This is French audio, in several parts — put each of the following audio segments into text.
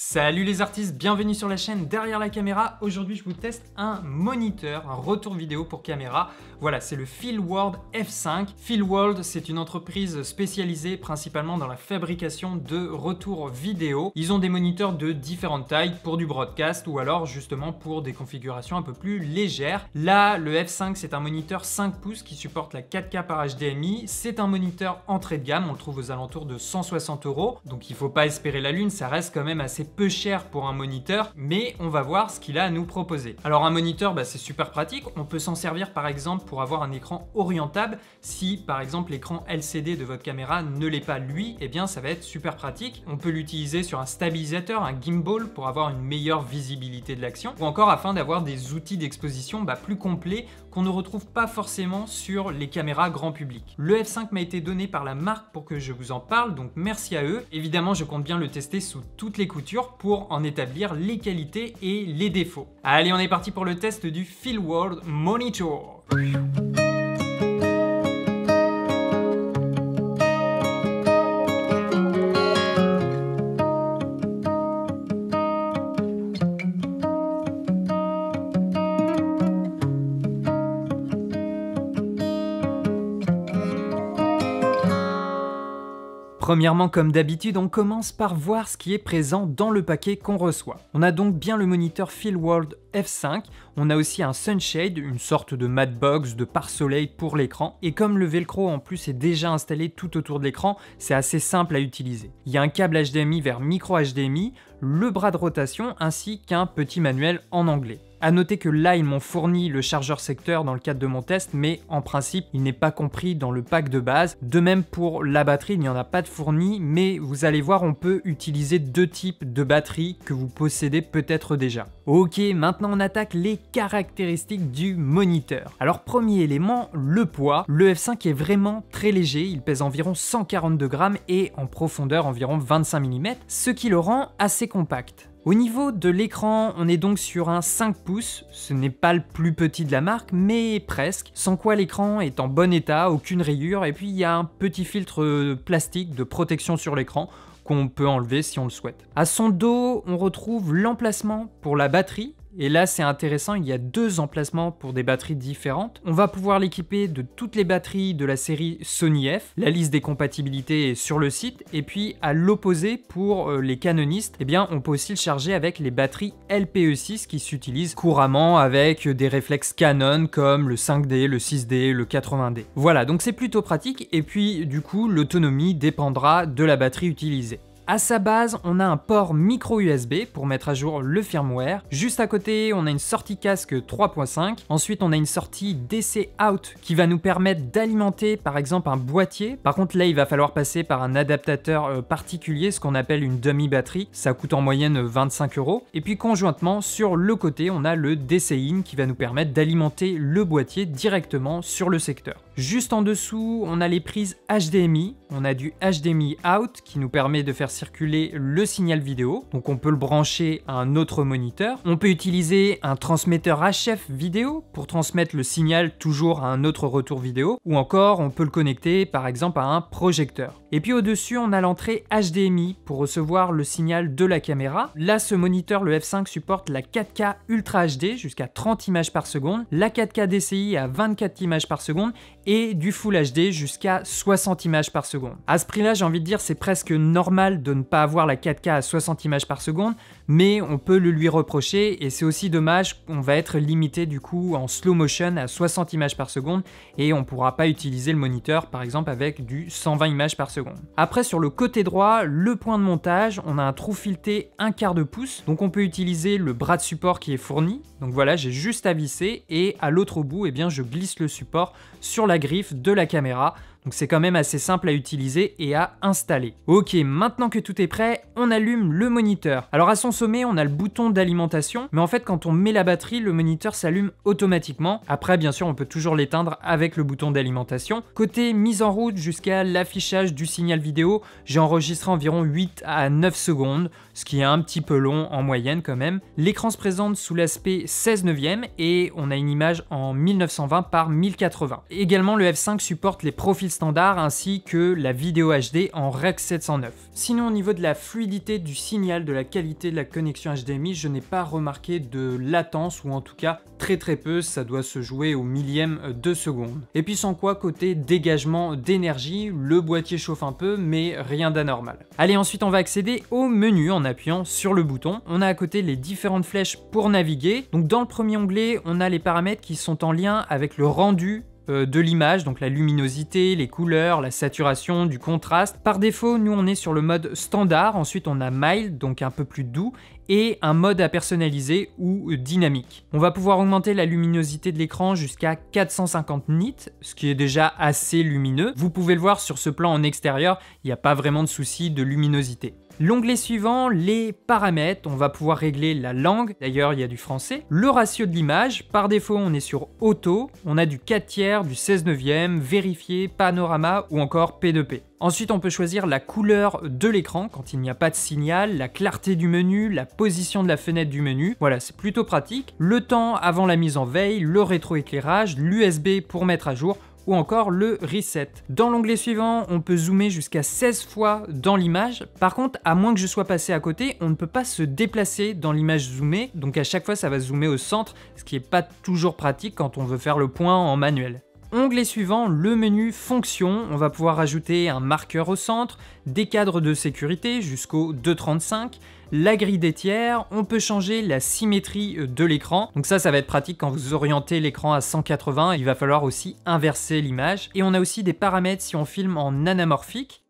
Salut les artistes, bienvenue sur la chaîne Derrière la caméra. Aujourd'hui, je vous teste un moniteur, un retour vidéo pour caméra. Voilà, c'est le world F5. world c'est une entreprise spécialisée principalement dans la fabrication de retours vidéo. Ils ont des moniteurs de différentes tailles pour du broadcast ou alors justement pour des configurations un peu plus légères. Là, le F5, c'est un moniteur 5 pouces qui supporte la 4K par HDMI. C'est un moniteur entrée de gamme, on le trouve aux alentours de 160 euros. Donc il faut pas espérer la lune, ça reste quand même assez peu cher pour un moniteur, mais on va voir ce qu'il a à nous proposer. Alors un moniteur, bah, c'est super pratique, on peut s'en servir par exemple pour avoir un écran orientable. Si par exemple l'écran LCD de votre caméra ne l'est pas lui, eh bien ça va être super pratique. On peut l'utiliser sur un stabilisateur, un gimbal pour avoir une meilleure visibilité de l'action, ou encore afin d'avoir des outils d'exposition bah, plus complets on ne retrouve pas forcément sur les caméras grand public. Le F5 m'a été donné par la marque pour que je vous en parle, donc merci à eux. Évidemment, je compte bien le tester sous toutes les coutures pour en établir les qualités et les défauts. Allez, on est parti pour le test du Field World Monitor. Premièrement, comme d'habitude, on commence par voir ce qui est présent dans le paquet qu'on reçoit. On a donc bien le moniteur World F5, on a aussi un sunshade, une sorte de matte box de pare-soleil pour l'écran, et comme le velcro en plus est déjà installé tout autour de l'écran, c'est assez simple à utiliser. Il y a un câble HDMI vers micro HDMI, le bras de rotation ainsi qu'un petit manuel en anglais. A noter que là, ils m'ont fourni le chargeur secteur dans le cadre de mon test, mais en principe, il n'est pas compris dans le pack de base. De même pour la batterie, il n'y en a pas de fourni, mais vous allez voir, on peut utiliser deux types de batteries que vous possédez peut-être déjà. Ok, maintenant on attaque les caractéristiques du moniteur. Alors premier élément, le poids. Le F5 est vraiment très léger, il pèse environ 142 grammes et en profondeur environ 25 mm, ce qui le rend assez compact. Au niveau de l'écran, on est donc sur un 5 pouces, ce n'est pas le plus petit de la marque, mais presque, sans quoi l'écran est en bon état, aucune rayure, et puis il y a un petit filtre plastique de protection sur l'écran qu'on peut enlever si on le souhaite. À son dos, on retrouve l'emplacement pour la batterie, et là, c'est intéressant, il y a deux emplacements pour des batteries différentes. On va pouvoir l'équiper de toutes les batteries de la série Sony F. La liste des compatibilités est sur le site. Et puis, à l'opposé, pour euh, les canonistes, eh bien, on peut aussi le charger avec les batteries LPE6 qui s'utilisent couramment avec des réflexes Canon comme le 5D, le 6D, le 80D. Voilà, donc c'est plutôt pratique. Et puis, du coup, l'autonomie dépendra de la batterie utilisée. À sa base, on a un port micro USB pour mettre à jour le firmware. Juste à côté, on a une sortie casque 3.5. Ensuite, on a une sortie DC out qui va nous permettre d'alimenter par exemple un boîtier. Par contre, là, il va falloir passer par un adaptateur euh, particulier, ce qu'on appelle une demi batterie. Ça coûte en moyenne 25 euros. Et puis conjointement, sur le côté, on a le DC in qui va nous permettre d'alimenter le boîtier directement sur le secteur. Juste en dessous, on a les prises HDMI. On a du HDMI out qui nous permet de faire circuler le signal vidéo, donc on peut le brancher à un autre moniteur. On peut utiliser un transmetteur HF vidéo pour transmettre le signal toujours à un autre retour vidéo, ou encore on peut le connecter par exemple à un projecteur. Et puis au-dessus, on a l'entrée HDMI pour recevoir le signal de la caméra. Là, ce moniteur, le F5, supporte la 4K Ultra HD jusqu'à 30 images par seconde, la 4K DCI à 24 images par seconde et du Full HD jusqu'à 60 images par seconde. À ce prix-là, j'ai envie de dire, c'est presque normal de de ne pas avoir la 4K à 60 images par seconde, mais on peut le lui reprocher et c'est aussi dommage, qu'on va être limité du coup en slow motion à 60 images par seconde et on ne pourra pas utiliser le moniteur par exemple avec du 120 images par seconde. Après sur le côté droit, le point de montage, on a un trou fileté un quart de pouce, donc on peut utiliser le bras de support qui est fourni. Donc voilà, j'ai juste à visser et à l'autre bout, et eh bien je glisse le support sur la griffe de la caméra donc c'est quand même assez simple à utiliser et à installer. Ok, maintenant que tout est prêt, on allume le moniteur. Alors à son sommet, on a le bouton d'alimentation, mais en fait quand on met la batterie, le moniteur s'allume automatiquement. Après, bien sûr, on peut toujours l'éteindre avec le bouton d'alimentation. Côté mise en route jusqu'à l'affichage du signal vidéo, j'ai enregistré environ 8 à 9 secondes, ce qui est un petit peu long en moyenne quand même. L'écran se présente sous l'aspect 16 neuvième et on a une image en 1920 par 1080. Également, le F5 supporte les profils standard ainsi que la vidéo HD en REC 709. Sinon au niveau de la fluidité du signal, de la qualité de la connexion HDMI, je n'ai pas remarqué de latence ou en tout cas très très peu, ça doit se jouer au millième de seconde. Et puis sans quoi côté dégagement d'énergie, le boîtier chauffe un peu mais rien d'anormal. Allez ensuite on va accéder au menu en appuyant sur le bouton. On a à côté les différentes flèches pour naviguer. Donc dans le premier onglet on a les paramètres qui sont en lien avec le rendu euh, de l'image, donc la luminosité, les couleurs, la saturation, du contraste. Par défaut, nous on est sur le mode standard, ensuite on a mild, donc un peu plus doux, et un mode à personnaliser ou dynamique. On va pouvoir augmenter la luminosité de l'écran jusqu'à 450 nits, ce qui est déjà assez lumineux. Vous pouvez le voir sur ce plan en extérieur, il n'y a pas vraiment de souci de luminosité. L'onglet suivant, les paramètres, on va pouvoir régler la langue, d'ailleurs il y a du français, le ratio de l'image, par défaut on est sur auto, on a du 4 tiers, du 16 neuvième, vérifier, panorama ou encore P2P. Ensuite, on peut choisir la couleur de l'écran quand il n'y a pas de signal, la clarté du menu, la position de la fenêtre du menu. Voilà, c'est plutôt pratique. Le temps avant la mise en veille, le rétroéclairage, l'USB pour mettre à jour ou encore le reset. Dans l'onglet suivant, on peut zoomer jusqu'à 16 fois dans l'image. Par contre, à moins que je sois passé à côté, on ne peut pas se déplacer dans l'image zoomée, donc à chaque fois ça va zoomer au centre, ce qui n'est pas toujours pratique quand on veut faire le point en manuel. Onglet suivant, le menu fonction, on va pouvoir ajouter un marqueur au centre, des cadres de sécurité jusqu'au 235, la grille des tiers, on peut changer la symétrie euh, de l'écran. Donc ça, ça va être pratique quand vous orientez l'écran à 180, il va falloir aussi inverser l'image. Et on a aussi des paramètres si on filme en anamorphique.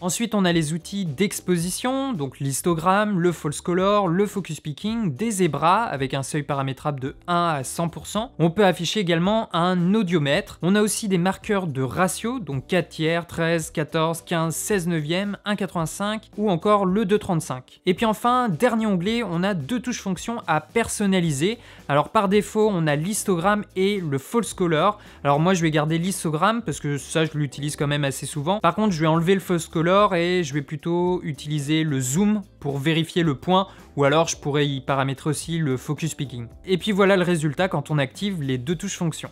Ensuite, on a les outils d'exposition, donc l'histogramme, le false color, le focus picking, des zébras avec un seuil paramétrable de 1 à 100%. On peut afficher également un audiomètre. On a aussi des marqueurs de ratio, donc 4 tiers, 13, 14, 15, 16 neuvième, 1,85 ou encore le 2,35. Et puis enfin, dernier onglet, on a deux touches fonctions à personnaliser. Alors par défaut, on a l'histogramme et le false color. Alors moi, je vais garder l'histogramme parce que ça, je l'utilise quand même assez souvent. Par contre, je vais enlever le false color et je vais plutôt utiliser le zoom pour vérifier le point ou alors je pourrais y paramétrer aussi le focus picking. Et puis voilà le résultat quand on active les deux touches fonctions.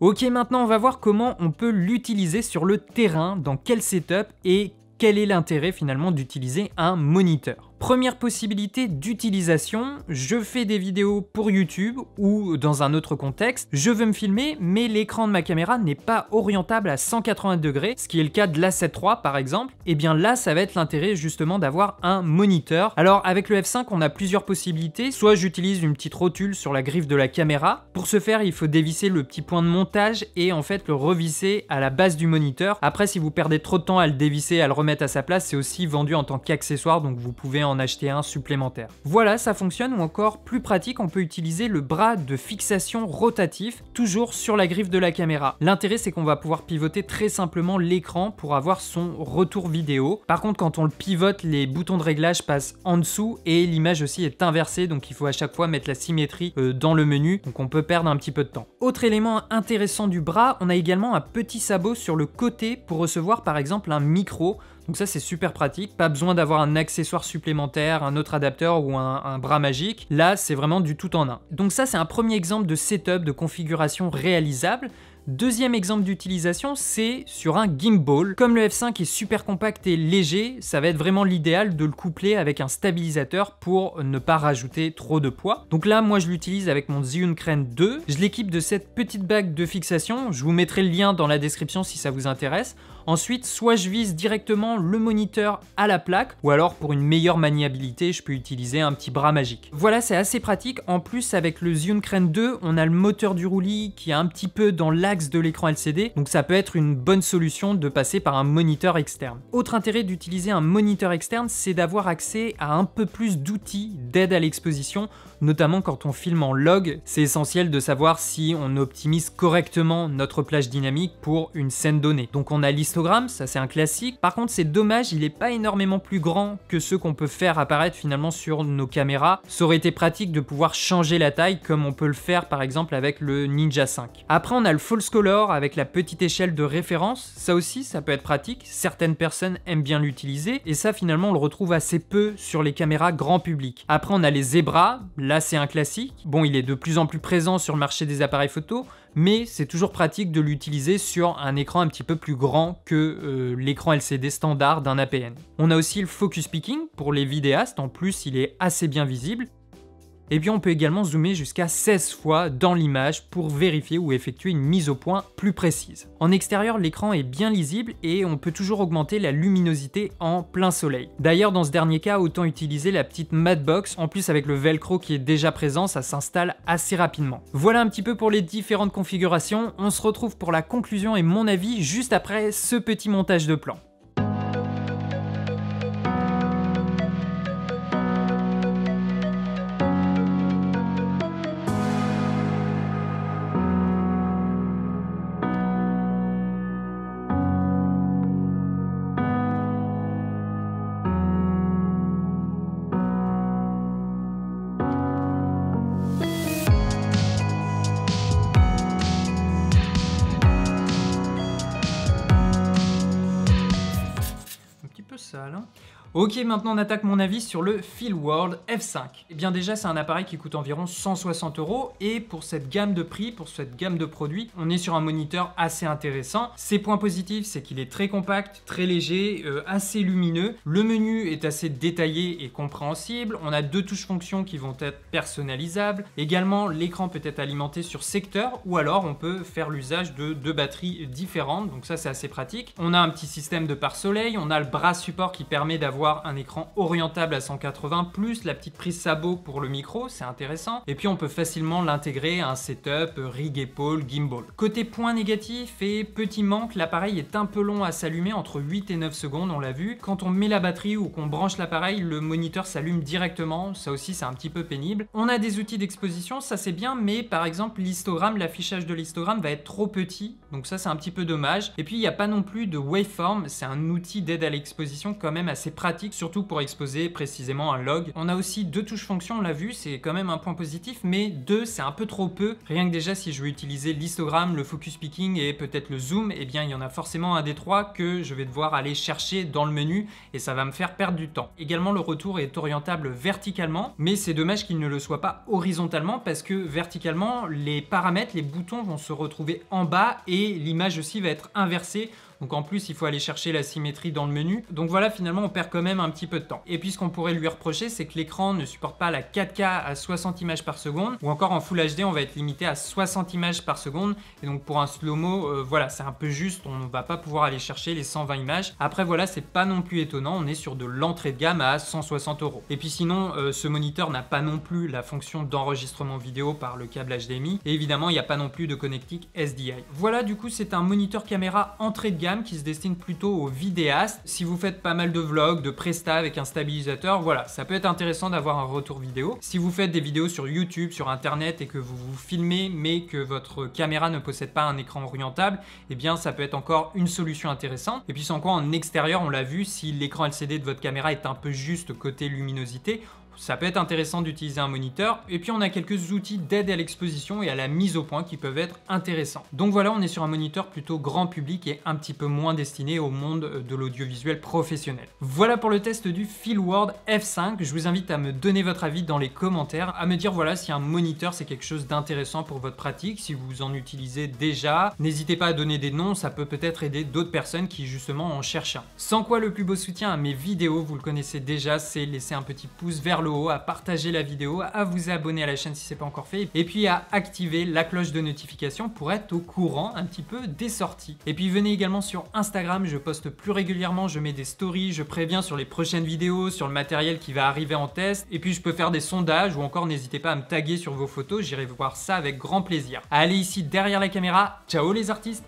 Ok maintenant on va voir comment on peut l'utiliser sur le terrain, dans quel setup et quel est l'intérêt finalement d'utiliser un moniteur. Première possibilité d'utilisation, je fais des vidéos pour YouTube ou dans un autre contexte, je veux me filmer mais l'écran de ma caméra n'est pas orientable à 180 degrés, ce qui est le cas de la 73 par exemple, et eh bien là ça va être l'intérêt justement d'avoir un moniteur. Alors avec le F5 on a plusieurs possibilités, soit j'utilise une petite rotule sur la griffe de la caméra, pour ce faire il faut dévisser le petit point de montage et en fait le revisser à la base du moniteur. Après si vous perdez trop de temps à le dévisser, à le remettre à sa place, c'est aussi vendu en tant qu'accessoire donc vous pouvez en en acheter un supplémentaire. Voilà, ça fonctionne ou encore plus pratique, on peut utiliser le bras de fixation rotatif, toujours sur la griffe de la caméra. L'intérêt c'est qu'on va pouvoir pivoter très simplement l'écran pour avoir son retour vidéo. Par contre quand on le pivote, les boutons de réglage passent en dessous et l'image aussi est inversée, donc il faut à chaque fois mettre la symétrie euh, dans le menu, donc on peut perdre un petit peu de temps. Autre élément intéressant du bras, on a également un petit sabot sur le côté pour recevoir par exemple un micro donc ça c'est super pratique, pas besoin d'avoir un accessoire supplémentaire, un autre adapteur ou un, bras magique. Là c'est vraiment du tout en un. Donc ça c'est un premier exemple de setup, de configuration réalisable. Deuxième exemple d'utilisation, c'est sur un gimbal. Comme le F5 est super compact et léger, ça va être vraiment l'idéal de le coupler avec un stabilisateur pour ne pas rajouter trop de poids. Donc là, moi je l'utilise avec mon Zhiyun Crane 2. Je l'équipe de cette petite bague de fixation. Je vous mettrai le lien dans la description si ça vous intéresse. Ensuite, soit je vise directement le moniteur à la plaque, ou alors pour une meilleure maniabilité, je peux utiliser un petit bras magique. Voilà, c'est assez pratique. En plus, avec le Zune Crane 2, on a le moteur du roulis qui est un petit peu dans l'axe de l'écran LCD, donc ça peut être une bonne solution de passer par un moniteur externe. Autre intérêt d'utiliser un moniteur externe, c'est d'avoir accès à un peu plus d'outils d'aide à l'exposition, notamment quand on filme en log, c'est essentiel de savoir si on optimise correctement notre plage dynamique pour une scène donnée. Donc on a l'histoire ça c'est un classique. Par contre, c'est dommage, il n'est pas énormément plus grand que ceux qu'on peut faire apparaître finalement sur nos caméras. Ça aurait été pratique de pouvoir changer la taille comme on peut le faire par exemple avec le Ninja 5. Après, on a le false color avec la petite échelle de référence. Ça aussi, ça peut être pratique. Certaines personnes aiment bien l'utiliser et ça finalement on le retrouve assez peu sur les caméras grand public. Après, on a les zébras Là, c'est un classique. Bon, il est de plus en plus présent sur le marché des appareils photo, mais c'est toujours pratique de l'utiliser sur un écran un petit peu plus grand que euh, l'écran LCD standard d'un APN. On a aussi le focus picking pour les vidéastes, en plus il est assez bien visible, et eh bien on peut également zoomer jusqu'à 16 fois dans l'image pour vérifier ou effectuer une mise au point plus précise. En extérieur, l'écran est bien lisible et on peut toujours augmenter la luminosité en plein soleil. D'ailleurs, dans ce dernier cas, autant utiliser la petite box. en plus avec le velcro qui est déjà présent, ça s'installe assez rapidement. Voilà un petit peu pour les différentes configurations, on se retrouve pour la conclusion et mon avis juste après ce petit montage de plan. Ok, maintenant on attaque mon avis sur le Feel World F5. Et eh bien déjà, c'est un appareil qui coûte environ 160 euros et pour cette gamme de prix, pour cette gamme de produits, on est sur un moniteur assez intéressant. Ses points positifs, c'est qu'il est très compact, très léger, euh, assez lumineux. Le menu est assez détaillé et compréhensible. On a deux touches fonctions qui vont être personnalisables. Également, l'écran peut être alimenté sur secteur ou alors on peut faire l'usage de deux batteries différentes. Donc ça, c'est assez pratique. On a un petit système de pare-soleil, on a le bras support qui permet d'avoir un écran orientable à 180 plus la petite prise sabot pour le micro, c'est intéressant. Et puis on peut facilement l'intégrer à un setup rig épaule gimbal. Côté point négatif et petit manque, l'appareil est un peu long à s'allumer entre 8 et 9 secondes, on l'a vu. Quand on met la batterie ou qu'on branche l'appareil, le moniteur s'allume directement, ça aussi c'est un petit peu pénible. On a des outils d'exposition, ça c'est bien, mais par exemple l'histogramme, l'affichage de l'histogramme va être trop petit, donc ça c'est un petit peu dommage. Et puis il n'y a pas non plus de waveform, c'est un outil d'aide à l'exposition quand même assez pratique surtout pour exposer précisément un log. On a aussi deux touches fonctions, on l'a vu, c'est quand même un point positif, mais deux, c'est un peu trop peu. Rien que déjà, si je veux utiliser l'histogramme, le focus picking et peut-être le zoom, eh bien, il y en a forcément un des trois que je vais devoir aller chercher dans le menu et ça va me faire perdre du temps. Également, le retour est orientable verticalement, mais c'est dommage qu'il ne le soit pas horizontalement parce que verticalement, les paramètres, les boutons vont se retrouver en bas et l'image aussi va être inversée donc en plus, il faut aller chercher la symétrie dans le menu. Donc voilà, finalement, on perd quand même un petit peu de temps. Et puis ce qu'on pourrait lui reprocher, c'est que l'écran ne supporte pas la 4K à 60 images par seconde, ou encore en Full HD, on va être limité à 60 images par seconde. Et donc pour un slow-mo, euh, voilà, c'est un peu juste, on ne va pas pouvoir aller chercher les 120 images. Après voilà, c'est pas non plus étonnant, on est sur de l'entrée de gamme à 160 euros. Et puis sinon, euh, ce moniteur n'a pas non plus la fonction d'enregistrement vidéo par le câble HDMI, et évidemment, il n'y a pas non plus de connectique SDI. Voilà, du coup, c'est un moniteur caméra entrée de gamme qui se destine plutôt aux vidéastes. Si vous faites pas mal de vlogs, de presta avec un stabilisateur, voilà, ça peut être intéressant d'avoir un retour vidéo. Si vous faites des vidéos sur YouTube, sur Internet et que vous vous filmez mais que votre caméra ne possède pas un écran orientable, eh bien ça peut être encore une solution intéressante. Et puis sans quoi en extérieur, on l'a vu, si l'écran LCD de votre caméra est un peu juste côté luminosité, ça peut être intéressant d'utiliser un moniteur. Et puis on a quelques outils d'aide à l'exposition et à la mise au point qui peuvent être intéressants. Donc voilà, on est sur un moniteur plutôt grand public et un petit peu moins destiné au monde euh, de l'audiovisuel professionnel. Voilà pour le test du World F5. Je vous invite à me donner votre avis dans les commentaires, à me dire voilà si un moniteur c'est quelque chose d'intéressant pour votre pratique, si vous en utilisez déjà. N'hésitez pas à donner des noms, ça peut peut-être aider d'autres personnes qui justement en cherchent un. Sans quoi le plus beau soutien à mes vidéos, vous le connaissez déjà, c'est laisser un petit pouce vers le à partager la vidéo, à vous abonner à la chaîne si ce n'est pas encore fait, et puis à activer la cloche de notification pour être au courant un petit peu des sorties. Et puis venez également sur Instagram, je poste plus régulièrement, je mets des stories, je préviens sur les prochaines vidéos, sur le matériel qui va arriver en test, et puis je peux faire des sondages ou encore n'hésitez pas à me taguer sur vos photos, j'irai voir ça avec grand plaisir. Allez ici derrière la caméra, ciao les artistes